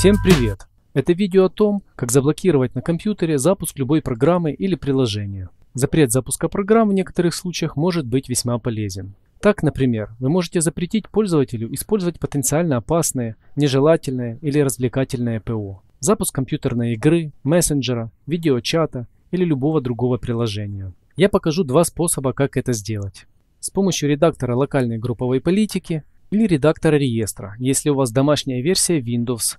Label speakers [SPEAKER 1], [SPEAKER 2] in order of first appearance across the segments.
[SPEAKER 1] Всем привет! Это видео о том, как заблокировать на компьютере запуск любой программы или приложения. Запрет запуска программ в некоторых случаях может быть весьма полезен. Так, например, вы можете запретить пользователю использовать потенциально опасное, нежелательное или развлекательное ПО. Запуск компьютерной игры, мессенджера, видеочата или любого другого приложения. Я покажу два способа, как это сделать. С помощью редактора локальной групповой политики или редактора реестра, если у вас домашняя версия Windows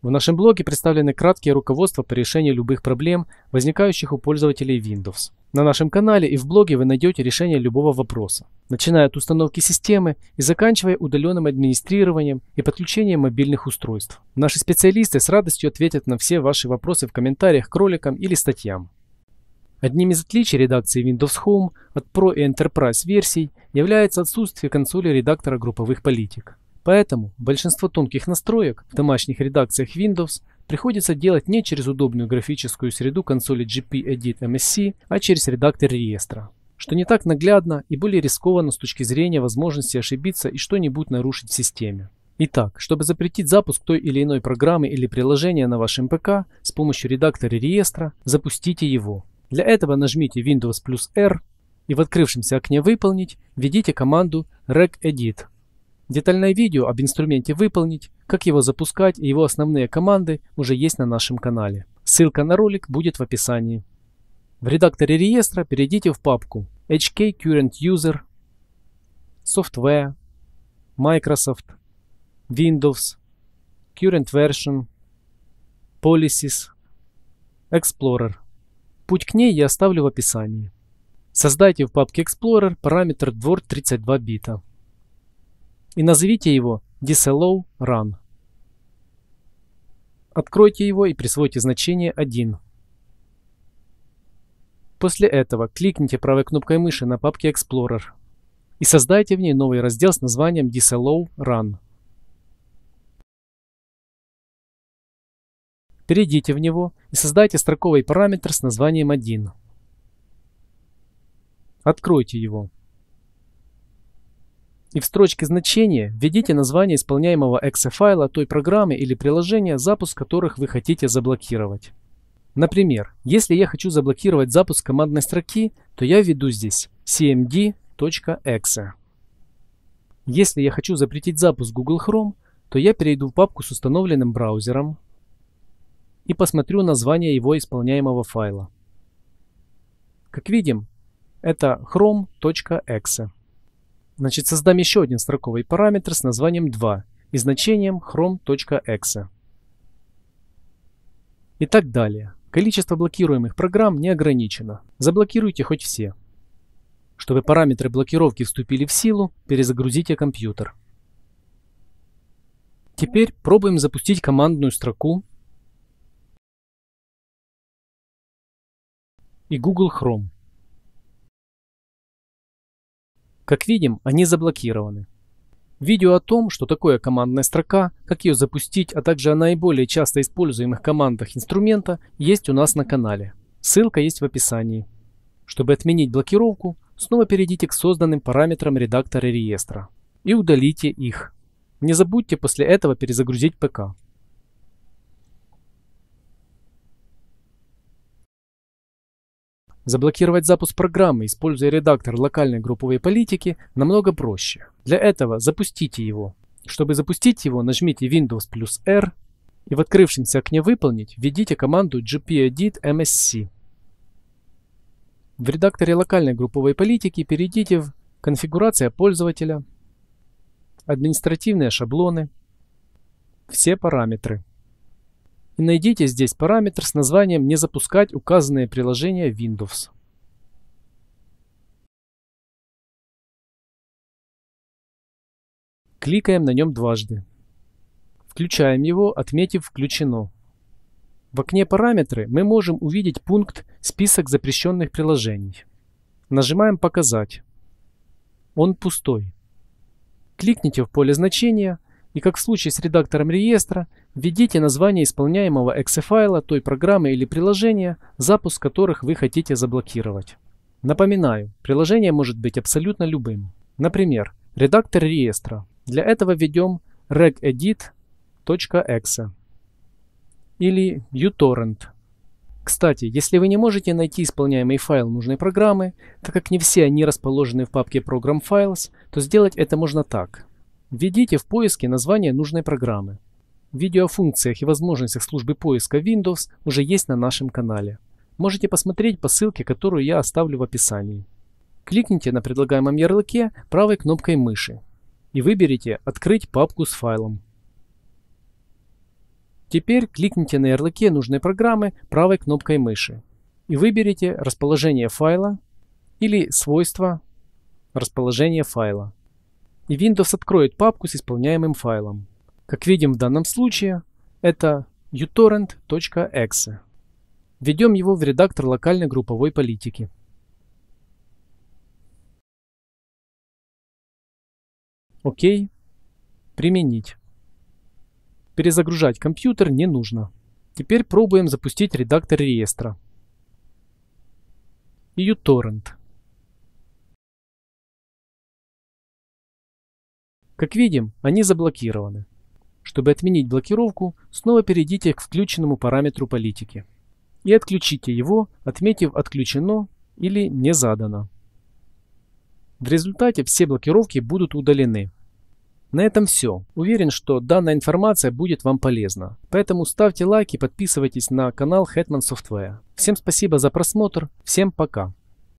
[SPEAKER 1] В нашем блоге представлены краткие руководства по решению любых проблем, возникающих у пользователей Windows. На нашем канале и в блоге вы найдете решение любого вопроса, начиная от установки системы и заканчивая удаленным администрированием и подключением мобильных устройств. Наши специалисты с радостью ответят на все ваши вопросы в комментариях к роликам или статьям. Одним из отличий редакции Windows Home от Pro и Enterprise версий является отсутствие консоли редактора групповых политик. Поэтому большинство тонких настроек в домашних редакциях Windows приходится делать не через удобную графическую среду консоли GP MSC, а через редактор реестра, что не так наглядно и более рискованно с точки зрения возможности ошибиться и что-нибудь нарушить в системе. Итак, чтобы запретить запуск той или иной программы или приложения на вашем ПК с помощью редактора реестра, запустите его. Для этого нажмите Windows плюс R и в открывшемся окне «Выполнить» введите команду regedit. Детальное видео об инструменте «Выполнить», как его запускать и его основные команды уже есть на нашем канале. Ссылка на ролик будет в описании. В редакторе реестра перейдите в папку HK Current User, Software, Microsoft, Windows, Current Version, Policies, Explorer. Путь к ней я оставлю в описании. Создайте в папке Explorer параметр двор 32 бита и назовите его disallow run. Откройте его и присвойте значение 1. После этого кликните правой кнопкой мыши на папке Explorer и создайте в ней новый раздел с названием disallow run. Перейдите в него и создайте строковый параметр с названием 1. Откройте его и в строчке значения введите название исполняемого .exe файла той программы или приложения, запуск которых вы хотите заблокировать. Например, если я хочу заблокировать запуск командной строки, то я введу здесь cmd.exe. Если я хочу запретить запуск Google Chrome, то я перейду в папку с установленным браузером и посмотрю название его исполняемого файла. Как видим, это chrome.exe. Значит, создам еще один строковый параметр с названием 2 и значением chrome.exe. И так далее. Количество блокируемых программ не ограничено. Заблокируйте хоть все. Чтобы параметры блокировки вступили в силу, перезагрузите компьютер. Теперь пробуем запустить командную строку
[SPEAKER 2] и Google Chrome.
[SPEAKER 1] Как видим, они заблокированы. Видео о том, что такое командная строка, как ее запустить, а также о наиболее часто используемых командах инструмента есть у нас на канале. Ссылка есть в описании. Чтобы отменить блокировку, снова перейдите к созданным параметрам редактора реестра и удалите их. Не забудьте после этого перезагрузить ПК. Заблокировать запуск программы, используя редактор локальной групповой политики, намного проще. Для этого запустите его. Чтобы запустить его, нажмите Windows плюс R и в открывшемся окне «Выполнить» введите команду gpedit msc. В редакторе локальной групповой политики перейдите в «Конфигурация пользователя», «Административные шаблоны», «Все параметры» и найдите здесь параметр с названием «Не запускать указанное приложение Windows». Кликаем на нем дважды. Включаем его, отметив «Включено». В окне «Параметры» мы можем увидеть пункт «Список запрещенных приложений». Нажимаем «Показать». Он пустой. Кликните в поле значения и как в случае с редактором реестра, введите название исполняемого .exe файла той программы или приложения, запуск которых вы хотите заблокировать. Напоминаю, приложение может быть абсолютно любым. Например, редактор реестра. Для этого введем regedit.exe или uTorrent. Кстати, если вы не можете найти исполняемый файл нужной программы, так как не все они расположены в папке Program Files, то сделать это можно так. Введите в поиске название нужной программы. Видео о функциях и возможностях службы поиска Windows уже есть на нашем канале. Можете посмотреть по ссылке, которую я оставлю в описании. Кликните на предлагаемом ярлыке правой кнопкой мыши и выберите «Открыть папку с файлом». Теперь кликните на ярлыке нужной программы правой кнопкой мыши и выберите расположение файла или свойства расположения файла и Windows откроет папку с исполняемым файлом. Как видим в данном случае, это utorrent.exe. Введем его в редактор локальной групповой политики. Окей. Применить. Перезагружать компьютер не нужно. Теперь пробуем запустить редактор реестра. uTorrent. Как видим, они заблокированы. Чтобы отменить блокировку, снова перейдите к включенному параметру политики и отключите его, отметив «Отключено» или «Не задано». В результате все блокировки будут удалены. На этом все. Уверен, что данная информация будет вам полезна. Поэтому ставьте лайки, и подписывайтесь на канал Hetman Software. Всем спасибо за просмотр, всем пока.